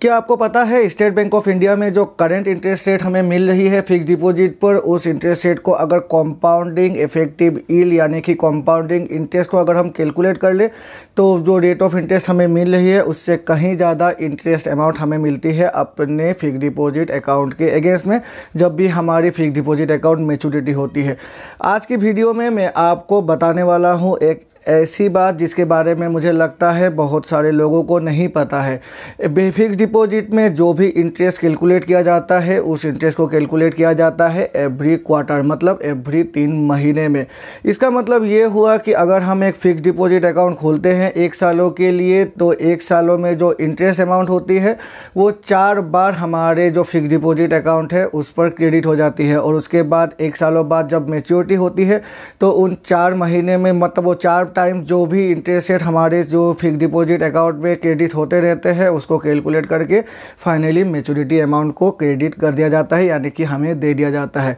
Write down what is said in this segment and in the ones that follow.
क्या आपको पता है स्टेट बैंक ऑफ इंडिया में जो करंट इंटरेस्ट रेट हमें मिल रही है फिक्स डिपॉजिट पर उस इंटरेस्ट रेट को अगर कॉम्पाउंडिंग इफेक्टिव ईल यानी कि कॉम्पाउंडिंग इंटरेस्ट को अगर हम कैलकुलेट कर ले तो जो रेट ऑफ इंटरेस्ट हमें मिल रही है उससे कहीं ज़्यादा इंटरेस्ट अमाउंट हमें मिलती है अपने फिक्स डिपॉजिट अकाउंट के अगेंस्ट में जब भी हमारी फिक्स डिपॉजिट अकाउंट मेचूरिटी होती है आज की वीडियो में मैं आपको बताने वाला हूँ एक ऐसी बात जिसके बारे में मुझे लगता है बहुत सारे लोगों को नहीं पता है बेफिक्स डिपॉजिट में जो भी इंटरेस्ट कैलकुलेट किया जाता है उस इंटरेस्ट को कैलकुलेट किया जाता है एवरी क्वार्टर मतलब एवरी तीन महीने में इसका मतलब ये हुआ कि अगर हम एक फिक्स डिपॉजिट अकाउंट खोलते हैं एक सालों के लिए तो एक सालों में जो इंटरेस्ट अमाउंट होती है वो चार बार हमारे जो फिक्स डिपॉजिट अकाउंट है उस पर क्रेडिट हो जाती है और उसके बाद एक सालों बाद जब मेच्योरिटी होती है तो उन चार महीने में मतलब वो चार टाइम जो भी इंटरेस्ट रेट हमारे जो फिक्स डिपॉजिट अकाउंट में क्रेडिट होते रहते हैं उसको कैलकुलेट करके फाइनली मेचोरिटी अमाउंट को क्रेडिट कर दिया जाता है यानी कि हमें दे दिया जाता है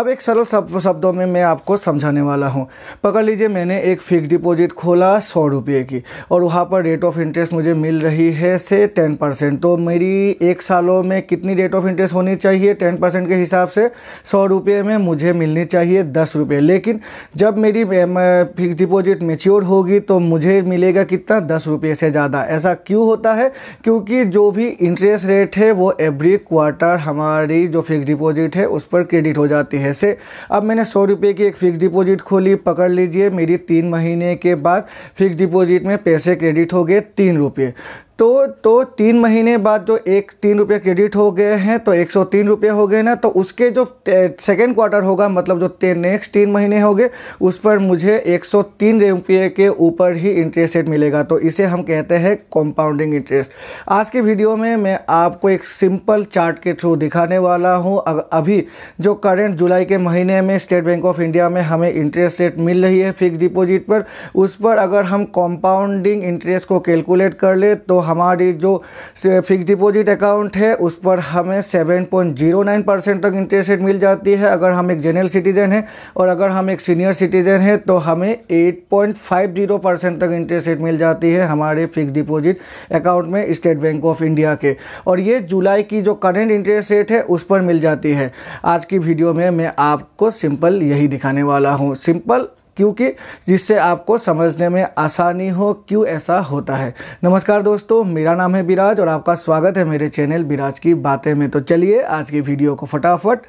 अब एक सरल शब्दों में मैं आपको समझाने वाला हूँ पकड़ लीजिए मैंने एक फिक्स डिपॉजिट खोला सौ रुपये की और वहाँ पर रेट ऑफ इंटरेस्ट मुझे मिल रही है से टेन परसेंट तो मेरी एक सालों में कितनी रेट ऑफ इंटरेस्ट होनी चाहिए टेन परसेंट के हिसाब से सौ रुपये में मुझे मिलनी चाहिए दस रुपये लेकिन जब मेरी फिक्स डिपॉजिट में मेच्योर होगी तो मुझे मिलेगा कितना दस रुपये से ज़्यादा ऐसा क्यों होता है क्योंकि जो भी इंटरेस्ट रेट है वो एवरी क्वार्टर हमारी जो फिक्स डिपॉजिट है उस पर क्रेडिट हो जाती है से अब मैंने सौ रुपये की एक फ़िक्स डिपॉजिट खोली पकड़ लीजिए मेरी तीन महीने के बाद फिक्स डिपॉजिट में पैसे क्रेडिट हो गए तीन रुपये तो तो तीन महीने बाद जो एक तीन रुपये क्रेडिट हो गए हैं तो एक सौ तीन रुपये हो गए ना तो उसके जो सेकेंड क्वार्टर होगा मतलब जो नेक्स्ट तीन महीने हो गए उस पर मुझे एक सौ तीन रुपये के ऊपर ही इंटरेस्ट रेट मिलेगा तो इसे हम कहते हैं कंपाउंडिंग इंटरेस्ट आज की वीडियो में मैं आपको एक सिंपल चार्ट के थ्रू दिखाने वाला हूँ अभी जो करेंट जुलाई के महीने में स्टेट बैंक ऑफ इंडिया में हमें इंटरेस्ट रेट मिल रही है फिक्स डिपोजिट पर उस पर अगर हम कॉम्पाउंडिंग इंटरेस्ट को कैलकुलेट कर ले तो हमारी जो फिक्स डिपॉजिट अकाउंट है उस पर हमें seven point zero nine percent तक इंटरेस्ट रेट मिल जाती है अगर हम एक जनरल सिटीजन है और अगर हम एक सीनियर सिटीजन है तो हमें eight point five zero percent तक इंटरेस्ट रेट मिल जाती है हमारे फिक्स डिपॉजिट अकाउंट में स्टेट बैंक ऑफ इंडिया के और ये जुलाई की जो करेंट इंटरेस्ट रेट है उस पर मिल जाती है आज की वीडियो में मैं आपको सिंपल यही दिखाने वाला हूँ सिंपल क्योंकि जिससे आपको समझने में आसानी हो क्यों ऐसा होता है नमस्कार दोस्तों मेरा नाम है विराज और आपका स्वागत है मेरे चैनल बिराज की बातें में तो चलिए आज की वीडियो को फटाफट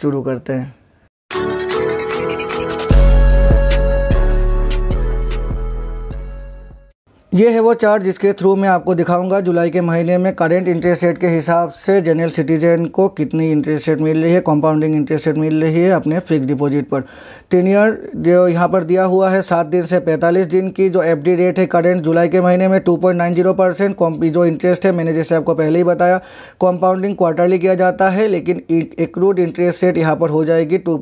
शुरू करते हैं ये है वो चार्ट जिसके थ्रू मैं आपको दिखाऊंगा जुलाई के महीने में करंट इंटरेस्ट रेट के हिसाब से जनरल सिटीजन को कितनी इंटरेस्ट रेट मिल रही है कंपाउंडिंग इंटरेस्ट रेट मिल रही है अपने फिक्स डिपॉजिट पर टेन ईयर जो यहाँ पर दिया हुआ है सात दिन से पैंतालीस दिन की जो एफ रेट है करेंट जुलाई के महीने में टू पॉइंट जो इंटरेस्ट है मैंने जैसे आपको पहले ही बताया कॉम्पाउंडिंग क्वार्टरली किया जाता है लेकिन एक्रूड इंटरेस्ट रेट यहाँ पर हो जाएगी टू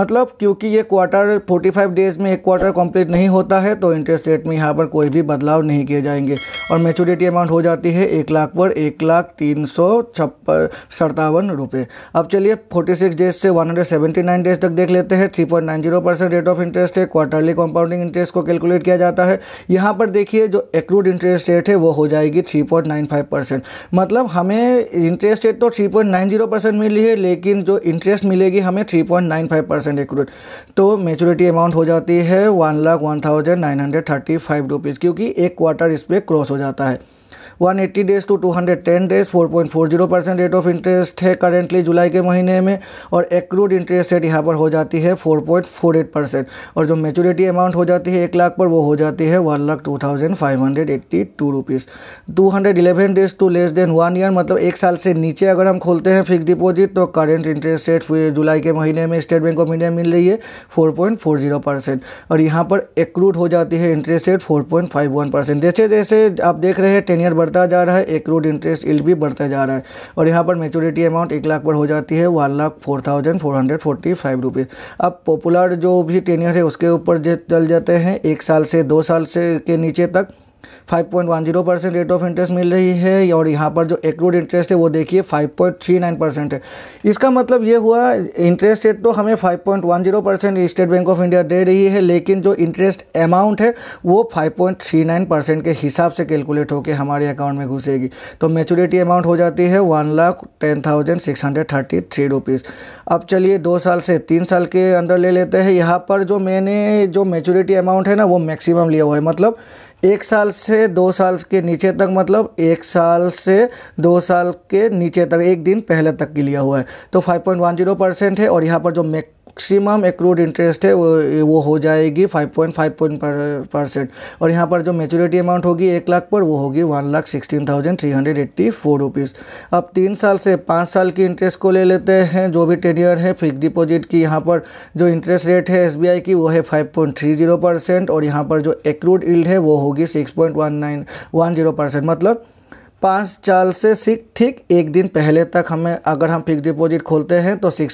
मतलब क्योंकि ये क्वार्टर फोर्टी डेज में एक क्वार्टर कम्प्लीट नहीं होता है तो इंटरेस्ट रेट में यहाँ पर पर कोई भी बदलाव नहीं किए जाएंगे और मेचोरिटी अमाउंट हो जाती है एक लाख पर एक लाख तीन सौ छप्पन सत्तावन रुपये अब चलिए फोर्टी सिक्स डेज से one hundred seventy nine days तक देख लेते हैं three point nine zero percent rate of interest है क्वार्टरली कंपाउंडिंग इंटरेस्ट को कैलकुलेट किया जाता है यहाँ पर देखिए जो एक्रूड इंटरेस्ट रेट है वो हो जाएगी three point nine five percent मतलब हमें इंटरेस्ट रेट तो three point nine zero percent मिली है लेकिन जो इंटरेस्ट मिलेगी हमें three point nine five percent accrued तो मेचोरिटी अमाउंट हो जाती है one lakh one thousand nine hundred thirty five rupees क्योंकि एक क्वार्टर इस पर क्रॉस हो जाता है one eighty days to two hundred ten days four four point zero percent rate of interest है करेंटली जुलाई के महीने में और एक्रूड इंटरेस्ट रेट यहाँ पर हो जाती है four four point eight percent और जो मेचोरिटी अमाउंट हो जाती है एक लाख पर वो हो जाती है one lakh two thousand five hundred eighty two rupees two hundred eleven days to less than one year मतलब एक साल से नीचे अगर हम खोलते हैं फिक्स डिपोजिट तो करेंट इंटरेस्ट रेट जुलाई के महीने में स्टेट बैंक ऑफ इंडिया मिल रही है four four point zero percent और यहाँ पर एक्रूड हो जाती है interest rate four point five one percent जैसे जैसे आप देख रहे हैं टेन ईयर बढ़ता जा रहा है एक रोड इंटरेस्ट इल भी बढ़ता जा रहा है और यहाँ पर मेचोरिटी अमाउंट एक लाख पर हो जाती है one lakh four thousand four hundred forty five rupees अब पॉपुलर जो भी टेनियर है उसके ऊपर जो चल जाते हैं एक साल से दो साल से के नीचे तक 5.10 परसेंट रेट ऑफ इंटरेस्ट मिल रही है और यहाँ पर जो एक्रूड इंटरेस्ट है वो देखिए 5.39 परसेंट है इसका मतलब ये हुआ इंटरेस्ट रेट तो हमें 5.10 percent State Bank of India दे रही है लेकिन जो इंटरेस्ट अमाउंट है वो 5.39 परसेंट के हिसाब से कैलकुलेट होकर हमारे अकाउंट में घुसेगी तो मेचोरिटी अमाउंट हो जाती है one lakh ten thousand six hundred thirty three rupees अब चलिए दो साल से तीन साल के अंदर ले लेते हैं यहाँ पर जो मैंने जो मेचोरिटी अमाउंट है ना वो मैक्सिमम लिया हुआ है मतलब एक साल से दो साल के नीचे तक मतलब एक साल से दो साल के नीचे तक एक दिन पहले तक के लिए हुआ है तो 5.10 परसेंट है और यहाँ पर जो मेक मैक्सिमम एक्रूड इंटरेस्ट है वो वो हो जाएगी 5.5 परसेंट और यहाँ पर जो मेचोरिटी अमाउंट होगी एक लाख पर वो होगी one lakh sixteen thousand three hundred eighty four rupees अब तीन साल से पाँच साल की इंटरेस्ट को ले लेते हैं जो भी टेनियर है फिक्स डिपॉजिट की यहाँ पर जो इंटरेस्ट रेट है एस की वो है five point three zero percent और यहाँ पर जो एक्रूड इल्ड है वो होगी six point one nine one zero percent मतलब पाँच साल से सिक्स ठीक एक दिन पहले तक हमें अगर हम फिक्स डिपॉजिट खोलते हैं तो 6.10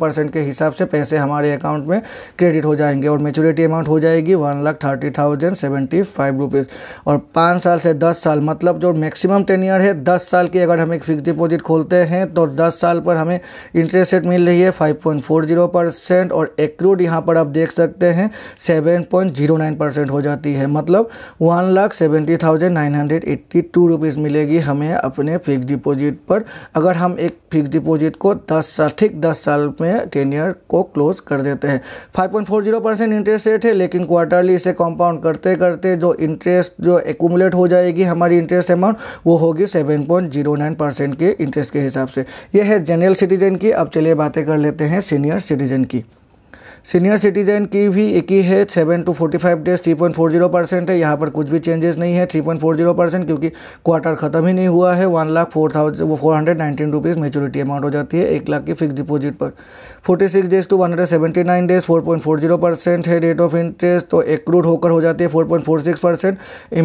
परसेंट के हिसाब से पैसे हमारे अकाउंट में क्रेडिट हो जाएंगे और मेचोरिटी अमाउंट हो जाएगी one lakh thirty thousand seventy five rupees और पाँच साल से दस साल मतलब जो मैक्सिमम टेन ईयर है दस साल की अगर हम एक फिक्स डिपॉजिट खोलते हैं तो दस साल पर हमें इंटरेस्ट रेट मिल रही है five point four zero percent और एक्रूड यहाँ पर आप देख सकते हैं seven point zero nine percent हो जाती है मतलब one lakh seventy thousand nine hundred eighty two rupees interest मिलेगी हमें अपने फिक्स डिपॉजिट पर अगर हम एक फिक्स डिपॉजिट को 10 साल ठीक 10 साल में टेन ईयर को क्लोज कर देते हैं 5.40 परसेंट इंटरेस्ट रेट है लेकिन क्वार्टरली इसे कंपाउंड करते करते जो इंटरेस्ट जो एकूमुलेट हो जाएगी हमारी इंटरेस्ट अमाउंट वो होगी नाइन परसेंट के इंटरेस्ट के हिसाब से यह है जनरल सिटीजन की अब चलिए बातें कर लेते हैं सीनियर सिटीजन की सीनियर सिटीजन की भी एक ही है seven to forty five days three point four zero percent है यहाँ पर कुछ भी चेंजेस नहीं है three point four zero percent क्योंकि क्वार्टर खत्म ही नहीं हुआ है वन लाख फोर थाउजेंड वो four hundred nineteen rupees maturity amount हो जाती है एक लाख की फिक्स डिपोजिट पर forty six days to one hundred seventy nine days four point four zero percent है रेट ऑफ इंटरेस्ट तो एक क्रूड होकर हो जाती है four point four six percent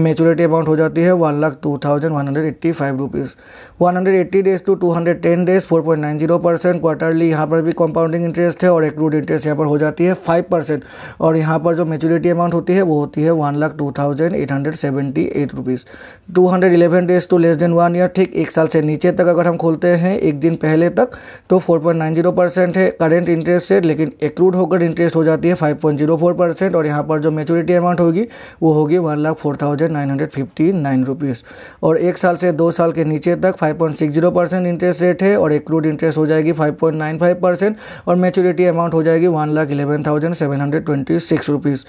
maturity amount हो जाती है one lakh two thousand one hundred eighty five rupees one hundred eighty days to two hundred ten days four point nine zero percent quarterly यहाँ पर भी कंपाउंडिंग इंटरेस्ट है और एक accrued interest यहाँ पर हो जाता है जाती है फाइव परसेंट और यहाँ पर जो मेच्योरिटी अमाउंट होती है वो होती है one lakh two thousand eight hundred seventy eight rupees two hundred eleven days to less than one year ठीक एक साल से नीचे तक अगर हम खोलते हैं एक दिन पहले तक तो four point nine zero percent है करेंट इंटरेस्ट रेट लेकिन एक्रूड होकर इंटरेस्ट हो जाती है five point zero four percent और यहाँ पर जो मेच्योरिटी अमाउंट होगी वो होगी one lakh four thousand nine hundred fifty nine rupees और एक साल से दो साल के नीचे तक five point six zero percent interest rate है और एक इंटरेस्ट हो जाएगी five point nine five percent और मेच्योरिटी अमाउंट हो जाएगी one lakh eleven thousand seven hundred twenty six rupees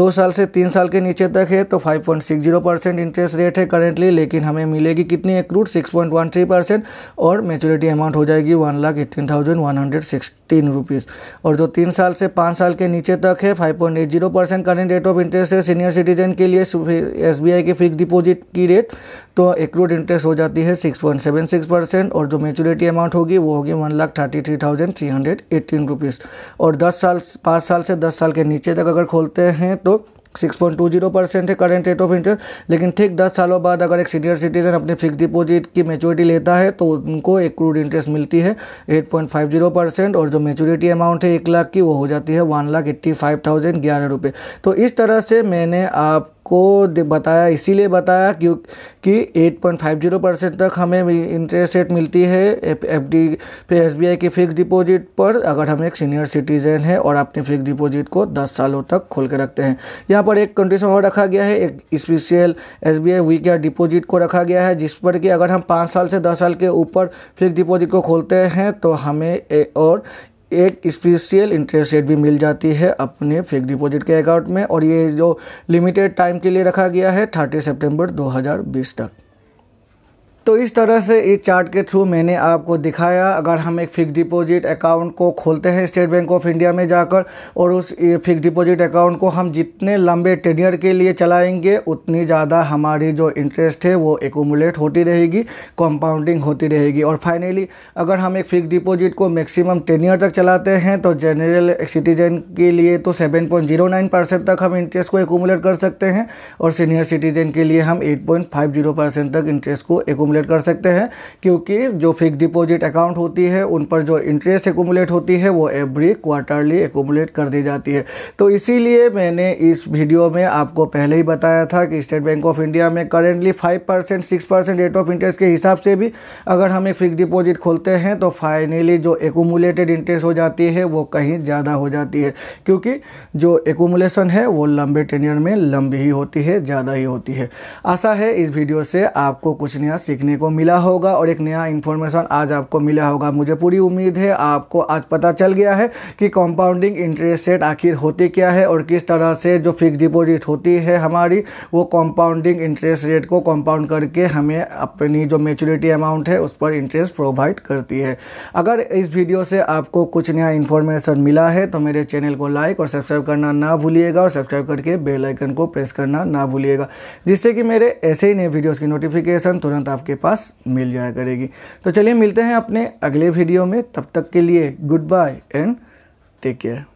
दो साल से तीन साल के नीचे तक है तो five point six zero percent interest rate है करेंटली लेकिन हमें मिलेगी कितनी रूट six point one three percent और मेचोरिटी अमाउंट हो जाएगी one lakh eighteen thousand one hundred six तीन रुपीज़ और जो तीन साल से पाँच साल के नीचे तक है five point eight zero percent current rate of interest है सीनियर सिटीजन के लिए एस बी आई की फिक्स डिपॉजिट की रेट तो एक्रूड इंटरेस्ट हो जाती है six point seven six percent और जो मेचोरिटी अमाउंट होगी वो होगी one lakh thirty three thousand three hundred eighteen rupees और दस साल पाँच साल से दस साल के नीचे तक अगर खोलते हैं तो six point two zero percent है करेंट रेट ऑफ इंटरेस्ट लेकिन ठीक दस सालों बाद अगर एक सीनियर सिटीजन अपने फिक्स डिपोजिट की मेचोरिटी लेता है तो उनको एक क्रूड इंटरेस्ट मिलती है eight point five zero percent और जो मेचोरिटी अमाउंट है एक लाख की वो हो जाती है one lakh eighty five thousand ग्यारह रुपये तो इस तरह से मैंने आप आपको बताया इसीलिए बताया क्योंकि 8.50 परसेंट तक हमें इंटरेस्ट रेट मिलती है एफ डी पे एस की फ़िक्स डिपॉजिट पर अगर हम एक सीनियर सिटीजन है और अपने फिक्स डिपॉजिट को 10 सालों तक खोल के रखते हैं यहाँ पर एक कंडीशन और रखा गया है एक special S B I WeCare deposit को रखा गया है जिस पर कि अगर हम पाँच साल से दस साल के ऊपर फिक्स डिपॉजिट को खोलते हैं तो हमें और एक स्पेशियल इंटरेस्ट रेट भी मिल जाती है अपने फिक्स डिपॉजिट के अकाउंट में और ये जो लिमिटेड टाइम के लिए रखा गया है थर्टी सितंबर 2020 तक तो इस तरह से इस चार्ट के थ्रू मैंने आपको दिखाया अगर हम एक फिक्स डिपॉजिट अकाउंट को खोलते हैं स्टेट बैंक ऑफ इंडिया में जाकर और उस फिक्स डिपॉजिट अकाउंट को हम जितने लंबे टेनियर के लिए चलाएंगे उतनी ज़्यादा हमारी जो इंटरेस्ट है वो एकोमुलेट होती रहेगी कंपाउंडिंग होती रहेगी और फाइनली अगर हम एक फिक्स डिपॉजिट को मैक्सिमम टेनियर तक चलाते हैं तो जनरल सिटीजन के लिए तो seven point zero nine percent तक हम इंटरेस्ट को एकोमुलेट कर सकते हैं और सीनियर सिटीजन के लिए हम eight point five zero percent तक इंटरेस्ट को एकोमुलेट एकूमुलेट कर सकते हैं क्योंकि जो फिक्स डिपॉजिट अकाउंट होती है उन पर जो इंटरेस्ट एकूमुलेट होती है वो एवरी क्वार्टरली एकूमुलेट कर दी जाती है तो इसीलिए मैंने इस वीडियो में आपको पहले ही बताया था कि स्टेट बैंक ऑफ इंडिया में currently five percent six percent rate of interest के हिसाब से भी अगर हम एक फिक्स डिपॉजिट खोलते हैं तो फाइनली जो एकूमुलेटेड इंटरेस्ट हो जाती है वो कहीं ज़्यादा हो जाती है क्योंकि जो एकूमुलेशन है वो लंबे टेनियर में लंबी ही होती है ज़्यादा ही होती है आशा है इस वीडियो से आपको कुछ नया सीखने देखने को मिला होगा और एक नया इन्फॉर्मेशन आज आपको मिला होगा मुझे पूरी उम्मीद है आपको आज पता चल गया है कि कंपाउंडिंग इंटरेस्ट रेट आखिर होती क्या है और किस तरह से जो फिक्स डिपॉजिट होती है हमारी वो कंपाउंडिंग इंटरेस्ट रेट को कंपाउंड करके हमें अपनी जो मेचोरिटी अमाउंट है उस पर इंटरेस्ट प्रोवाइड करती है अगर इस वीडियो से आपको कुछ नया इन्फॉर्मेशन मिला है तो मेरे चैनल को लाइक और सब्सक्राइब करना ना भूलिएगा और सब्सक्राइब करके बेलाइकन को प्रेस करना ना भूलिएगा जिससे कि मेरे ऐसे ही नए वीडियोज की नोटिफिकेशन तुरंत आपके आपके पास मिल जाया करेगी तो चलिए मिलते हैं अपने अगले वीडियो में तब तक के लिए goodbye and take care